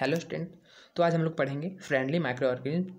Hello student तो आज हम लोग पढ़ेंगे friendly micro organism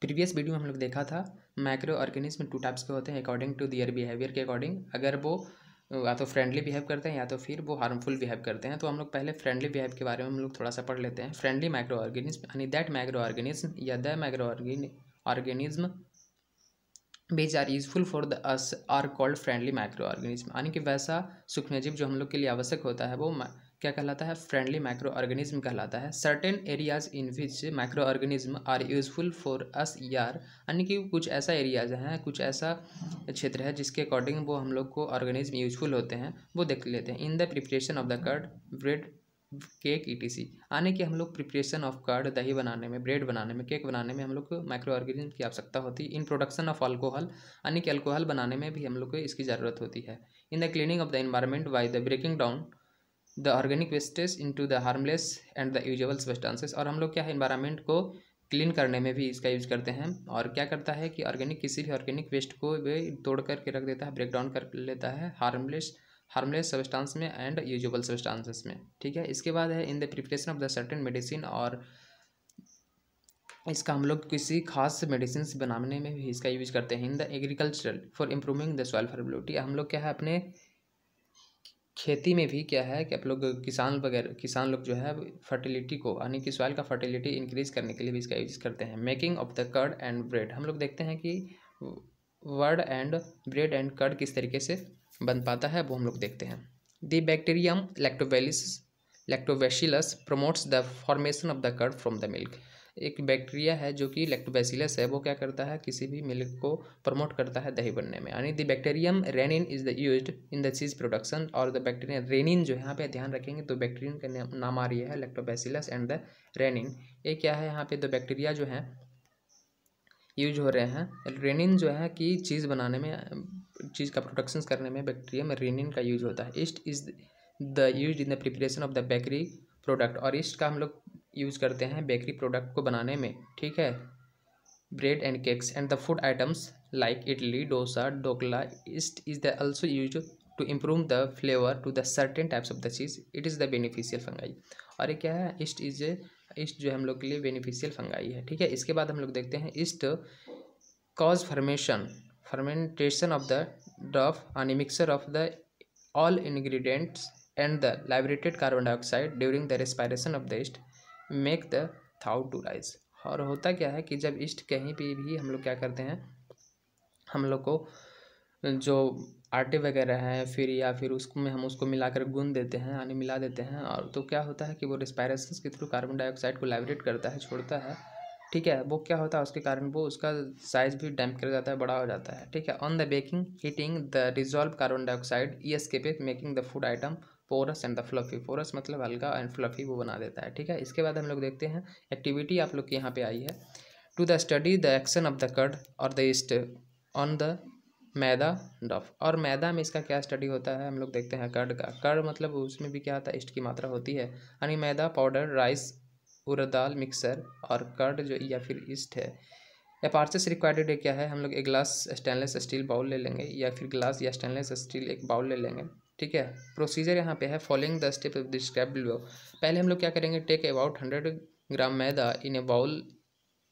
previous video में हम लोग देखा था माइक्रो ऑर्गेनिज्म टू टाइप्स के होते हैं अकॉर्डिंग टू दियर बिहेवियर के अकॉर्डिंग अगर वो या तो फ्रेंडली बिहेव करते हैं या तो फिर वो हार्मफुल बिहेव करते हैं तो हम लोग पहले फ्रेंडली बिहेव के बारे में हम लोग थोड़ा सा पढ़ लेते हैं फ्रेंडली माइक्रो ऑर्गेनिज्म यानी दैट माइक्रो ऑर्गेनिज्म या the micro organism which are useful for the us are called friendly micro organism यानी कि वैसा सूक्ष्मजीव जो हम लोग के लिए आवश्यक होता है वो क्या कहलाता है फ्रेंडली माइक्रो ऑर्गेनिज्म कहलाता है certain areas in which micro organism are useful for us यार यानी कि कुछ ऐसा एरियाज हैं कुछ ऐसा क्षेत्र है जिसके अकॉर्डिंग वो हम लोग को ऑर्गेनिज्म यूजफुल होते हैं वो देख लेते हैं in the preparation of the curd bread cake ई आने की हम लोग प्रिपरेशन ऑफ कार्ड दही बनाने में ब्रेड बनाने में केक बनाने में हम लोग को माइक्रो ऑर्गेनिज्म की आवश्यकता होती है इन प्रोडक्शन ऑफ अल्कोहल यानी कि अल्कोहल बनाने में भी हम लोग को इसकी ज़रूरत होती है in the cleaning of the environment by the breaking down the organic wastage into the harmless and the useful substances और हम लोग क्या है इन्वायरमेंट को क्लीन करने में भी इसका यूज़ करते हैं और क्या करता है कि ऑर्गेनिक किसी भी ऑर्गेनिक वेस्ट को वे तोड़ करके रख देता है ब्रेक डाउन कर लेता है हार्मलेस हार्मलेस सब्सटांस में एंड यूजल सब्सटांसेस में ठीक है इसके बाद है in the preparation of the certain medicine और इसका हम लोग किसी खास मेडिसिन बनाने में भी इसका यूज करते हैं in the agricultural for improving the soil fertility हम लोग क्या है अपने खेती में भी क्या है कि आप लोग किसान वगैरह किसान लोग जो है फर्टिलिटी को यानी कि सॉइल का फर्टिलिटी इंक्रीज करने के लिए भी इसका यूज़ करते हैं making of the curd and bread हम लोग देखते हैं कि curd and bread and curd किस तरीके से बन पाता है वो हम लोग देखते हैं the bacterium lactobacillus lactobacillus promotes the formation of the curd from the milk एक बैक्टीरिया है जो कि लेक्टोबैसिलस है वो क्या करता है किसी भी मिल्क को प्रमोट करता है दही बनने में यानी the bacterium rennin is the use in the cheese production और द बैक्टीरिया रेनिन जो यहाँ पे ध्यान रखेंगे तो बैक्टीरियन का नाम आ रही है लेक्टोबैसिलस एंड द रेनिन ये क्या है यहाँ पे द बैक्टीरिया जो है यूज हो रहे हैं रेनिन जो है कि चीज़ बनाने में चीज़ का प्रोडक्शन करने में बैक्टीरिया में रेनिन का यूज होता है yeast is the use in the preparation of the bakery product और ईस्ट का हम लोग यूज़ करते हैं बेकरी प्रोडक्ट को बनाने में ठीक है bread and cakes and the food items like idli dosa dhokla yeast is the also use to improve the flavour to the certain types of the cheese it is the beneficial fungi और ये क्या है yeast is east जो हम लोग के लिए beneficial fungi है ठीक है इसके बाद हम लोग देखते हैं yeast cause formation fermentation of the ड्रफ यानी mixer of the all ingredients and the liberated carbon dioxide during the respiration of the yeast make the dough to rise और होता क्या है कि जब ईस्ट कहीं पे भी हम लोग क्या करते हैं हम लोग को जो आटे वगैरह हैं फिर या फिर उसमें हम उसको मिलाकर गूंद देते हैं यानी मिला देते हैं और तो क्या होता है कि वो रिस्पायरेशन के थ्रू कार्बन डाइऑक्साइड को लाइब्रेट करता है छोड़ता है ठीक है वो क्या होता है उसके कारण वो उसका साइज़ भी डैम्प कर जाता है बड़ा हो जाता है ठीक है on the baking heating the resolve carbon dioxide escape making the food item porous and the fluffy porous मतलब हल्का एंड फ्लफी वो बना देता है ठीक है इसके बाद हम लोग देखते हैं एक्टिविटी आप लोग के यहाँ पे आई है to the study the action of the curd और the yeast on the maida dough और मैदा में इसका क्या स्टडी होता है हम लोग देखते हैं कर्ड का कर्ड मतलब उसमें भी क्या होता है ईस्ट की मात्रा होती है यानी मैदा पाउडर राइस उड़ दाल मिक्सर और कर्ड जो या फिर ईस्ट है या पार्सेस रिक्वायर्ड है क्या है हम लोग एक ग्लास स्टेनलेस स्टील बाउल ले लेंगे या फिर ग्लास या स्टेनलेस स्टील एक बाउल ले लेंगे ठीक है प्रोसीजर यहाँ पे है following the step of describe below पहले हम लोग क्या करेंगे take about hundred gram maida in a bowl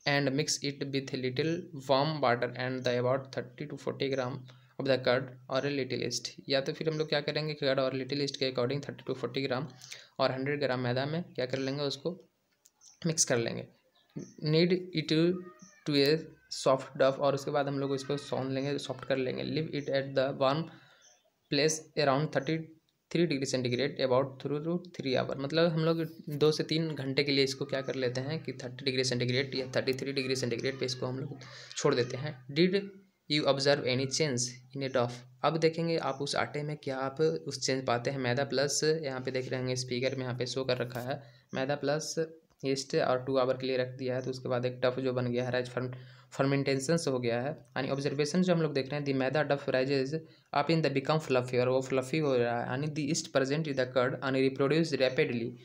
and mix it with little warm water and the about thirty to forty gram of the curd और a little east या तो फिर हम लोग क्या करेंगे कर्ड और लिटिल ईस्ट के according thirty to forty gram और हंड्रेड ग्राम मैदा में क्या कर लेंगे उसको मिक्स कर लेंगे knead it to a soft dough और उसके बाद हम लोग इसको सौन लेंगे सॉफ्ट कर लेंगे leave it at the warm place around thirty three degree centigrade about through through three hour मतलब हम लोग दो से तीन घंटे के लिए इसको क्या कर लेते हैं कि थर्टी डिग्री सेंटीग्रेड या थर्टी थ्री डिग्री सेंटीग्रेड पे इसको हम लोग छोड़ देते हैं did you observe any change in it of अब देखेंगे आप उस आटे में क्या आप उस चेंज पाते हैं मैदा प्लस यहाँ पे देख रहे हैं स्पीकर में यहाँ पे शो कर रखा है मैदा प्लस ईस्ट और टू आवर के लिए रख दिया है तो उसके बाद एक टफ जो बन गया है राइज फर्म फर्मेंटेशन हो गया है यानी ऑब्जर्वेशन जो हम लोग देख रहे हैं the maida dough rises up in the become fluffy और वो फ्लफी हो रहा है यानी the yeast present is the curd and reproduce rapidly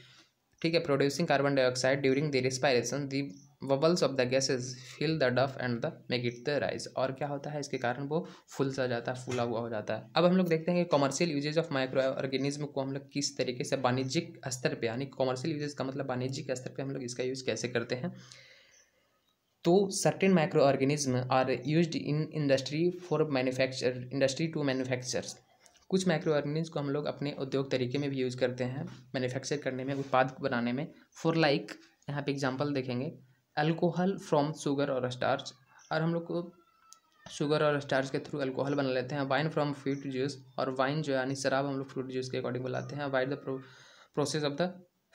ठीक है producing carbon dioxide during the respiration the bubbles of the gases fill the dough and the make it the rise और क्या होता है इसके कारण वो फुल सा जाता है फूला हुआ हो जाता है अब हम लोग देखते हैं कि commercial uses of micro organism को हम लोग किस तरीके से वाणिज्यिक स्तर पे यानी कॉमर्शियल यूजेज का मतलब वाणिज्यिक स्तर पे हम लोग इसका यूज़ कैसे करते हैं तो certain micro organism are use in industry for manufacture industry to manufacture कुछ माइक्रो ऑर्गेनिज्म को हम लोग अपने उद्योग तरीके में भी यूज़ करते हैं मैन्युफैक्चर करने में उत्पाद बनाने में फॉर लाइक यहाँ पे एग्जाम्पल देखेंगे अल्कोहल फ्रॉम शुगर और स्टार्च और हम लोग को शुगर और स्टार्च के थ्रू अल्कोहल बना लेते हैं वाइन फ्रॉम फ्रूट जूस और वाइन जो यानी शराब हम लोग फ्रूट जूस के अकॉर्डिंग बनाते हैं with the process of the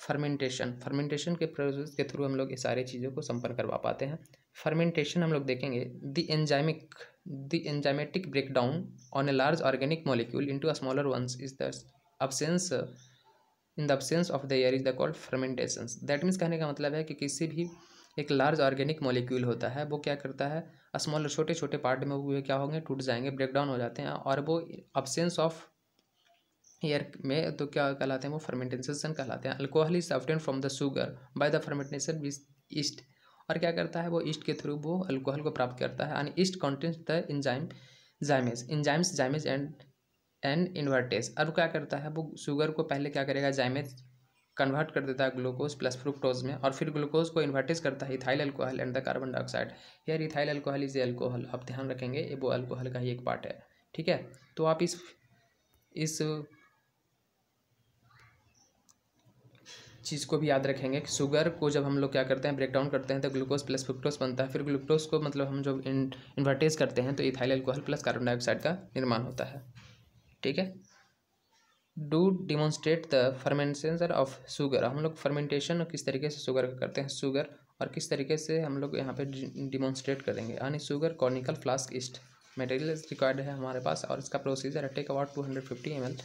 fermentation fermentation के प्रोसेस के थ्रू हम लोग ये सारी चीज़ों को संपन्न करवा पाते हैं फर्मेंटेशन हम लोग देखेंगे the enzymic the enzymatic break down on a large organic molecule into a smaller ones is the in the absence of the air is the called fermentation that means कहने का मतलब है कि किसी भी एक लार्ज ऑर्गेनिक मॉलिक्यूल होता है वो क्या करता है स्मॉल छोटे छोटे पार्ट में हुए क्या होंगे टूट जाएंगे ब्रेकडाउन हो जाते हैं और वो अब्सेंस ऑफ एयर में तो क्या कहलाते हैं वो फर्मेंटेशन कहलाते हैं अल्कोहल इज सफ्टेन from the sugar by the fermentation with yeast और क्या करता है वो ईस्ट के थ्रू वो अल्कोहल को प्राप्त करता है and yeast content the enzyme zymase enzymes zymase and and invertase अब क्या करता है वो शुगर को पहले क्या करेगा जाइमेज कन्वर्ट कर देता है ग्लूकोज प्लस फ्रुक्टोज में और फिर ग्लूकोज को इन्वर्टिस करता है ethyl alcohol and the carbon dioxide यार इथाइल अल्कोहल इज अल्कोहल आप ध्यान रखेंगे ये वो अल्कोहल का ही एक पार्ट है ठीक है तो आप इस इस चीज़ को भी याद रखेंगे कि शुगर को जब हम लोग क्या करते हैं ब्रेकडाउन करते हैं तो ग्लूकोज प्लस फ्रुक्टोज बनता है फिर ग्लूकोज को मतलब हम जब इन्वर्टेज करते हैं तो ethyl alcohol plus carbon dioxide का निर्माण होता है ठीक है do demonstrate the fermentation of sugar हम लोग फर्मेंटेशन किस तरीके से शुगर करते हैं शुगर और किस तरीके से हम लोग यहाँ पे डिमॉन्स्ट्रेट करेंगे यानी sugar conical flask yeast material required है हमारे पास और इसका प्रोसीजर है take about two hundred fifty M L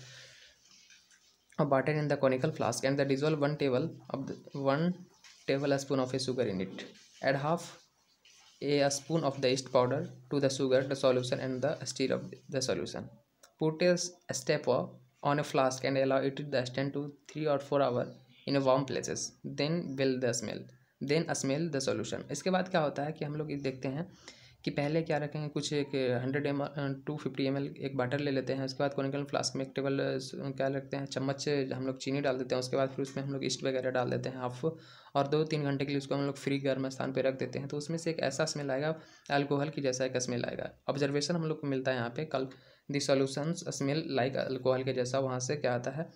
और बाटेड in the conical flask and the dissolve one table of one tablespoon of a sugar in it add half a spoon of the yeast powder to the sugar the solution and the steel of the solution put step of on a flask and allow it to stand to three or four hour in warm then then the the smell then smell the solution इसके बाद क्या होता है कि हम लोग देखते हैं कि पहले क्या रखेंगे कुछ एक hundred M two fifty M एक बाटर ले लेते हैं उसके बाद कोने फ्लास्क में एक टेबल क्या रखते हैं चम्मच हम लोग चीनी डाल देते हैं उसके बाद फिर उसमें हम लोग ईस्ट वगैरह डाल देते हैं हाफ और दो तीन घंटे के लिए उसको हम लोग फ्री गर्म स्थान पर रख देते हैं तो उसमें से एक ऐसा स्मेल आएगा एल्कोहल की जैसा एक स्मेल आएगा ऑब्जर्वेशन हम लोग को मिलता है यहाँ पे कल the solutions smell like alcohol के जैसा वहाँ से क्या आता है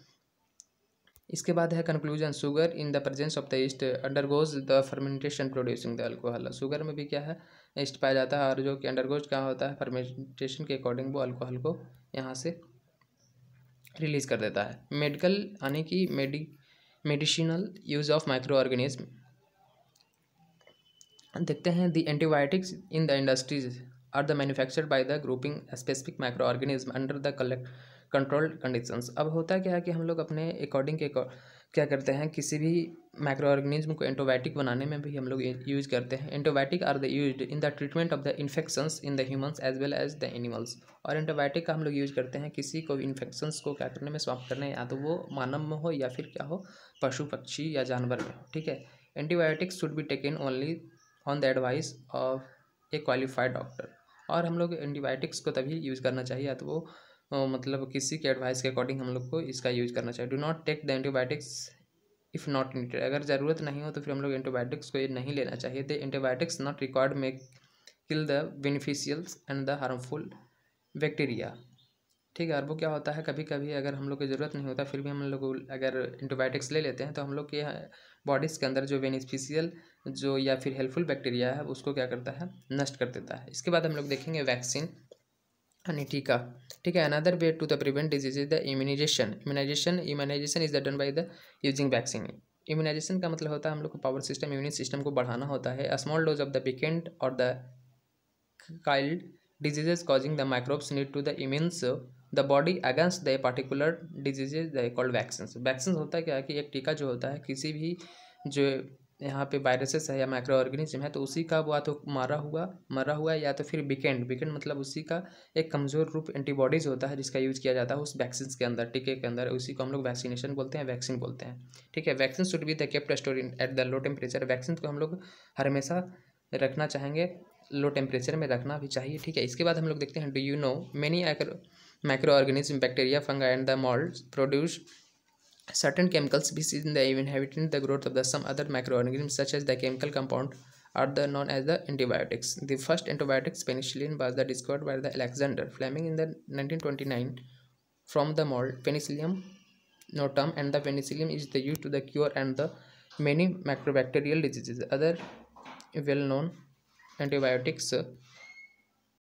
इसके बाद है conclusion sugar in the presence of the yeast undergoes the fermentation producing the alcohol sugar में भी क्या है ईस्ट पाया जाता है और जो कि अंडरगोज क्या होता है फर्मेंटेशन के अकॉर्डिंग वो अल्कोहल को यहाँ से रिलीज कर देता है मेडिकल यानी कि medi medicinal use of micro organism देखते हैं the antibiotics in the industries are the manufactured by the grouping specific micro organism under the collect controlled conditions अब होता क्या है कि हम लोग अपने अकॉर्डिंग के क्या करते हैं किसी भी माइक्रो ऑर्गेनिज्म को एंटोबायोटिक बनाने में भी हम लोग यूज करते हैं antibiotic are the use in the treatment of the infections in the humans as well as the animals और एंटोबायोटिक का हम लोग यूज करते हैं किसी को भी इन्फेक्शंस को क्या करने में समाप्त करने या तो वो मानव में हो या फिर क्या हो पशु पक्षी या जानवर में हो ठीक है antibiotics should be taken only on the advice of a qualified doctor और हम लोग एंटीबायोटिक्स को तभी यूज़ करना चाहिए या तो वो मतलब किसी के एडवाइस के अकॉर्डिंग हम लोग को इसका यूज़ करना चाहिए do not take the antibiotics if not needed अगर ज़रूरत नहीं हो तो फिर हम लोग एंटीबायोटिक्स को ये नहीं लेना चाहिए the antibiotics not record may kill the beneficials and the harmful bacteria ठीक है और वो क्या होता है कभी कभी अगर हम लोग की ज़रूरत नहीं होता फिर भी हम लोग अगर एंटीबायोटिक्स ले लेते हैं तो हम लोग के बॉडीज़ के अंदर जो बेनिफिशियल जो या फिर हेल्पफुल बैक्टीरिया है उसको क्या करता है नष्ट कर देता है इसके बाद हम लोग देखेंगे वैक्सीन यानी टीका ठीक है another way to the prevent disease is the immunisation immunisation immunisation is the done by the using vaccine immunisation का मतलब होता है हम लोग को पावर सिस्टम इम्यून सिस्टम को बढ़ाना होता है small dose of the piquant or the killed diseases causing the microbes need to the immunes the body against the particular diseases the called vaccine vaccine होता है क्या है कि एक टीका जो होता है किसी भी जो यहाँ पे वायरसेस है या माइक्रो ऑर्गेनिज्म है तो उसी का वो तो मारा हुआ मरा हुआ या तो फिर बिकेंड बिकेंड मतलब उसी का एक कमज़ोर रूप एंटीबॉडीज़ होता है जिसका यूज़ किया जाता है उस वैक्सीन के अंदर टीके के अंदर उसी को हम लोग वैक्सीनेशन बोलते हैं वैक्सीन बोलते हैं ठीक है vaccine should be the kept store at the low temperature vaccine को हम लोग हमेशा रखना चाहेंगे लो टेम्परेचर में रखना भी चाहिए ठीक है इसके बाद हम लोग देखते हैं do you know many microorganisms, bacteria, fungi, and the molds produce certain chemicals which in the inhibiting the growth of the some other microorganisms such as the chemical compound are the known as the antibiotics. The first antibiotic penicillin was the discovered by the Alexander Fleming in the 1929 from the mold penicillium notum and the penicillium is the used to the cure and the many microbacterial diseases. Other well-known antibiotics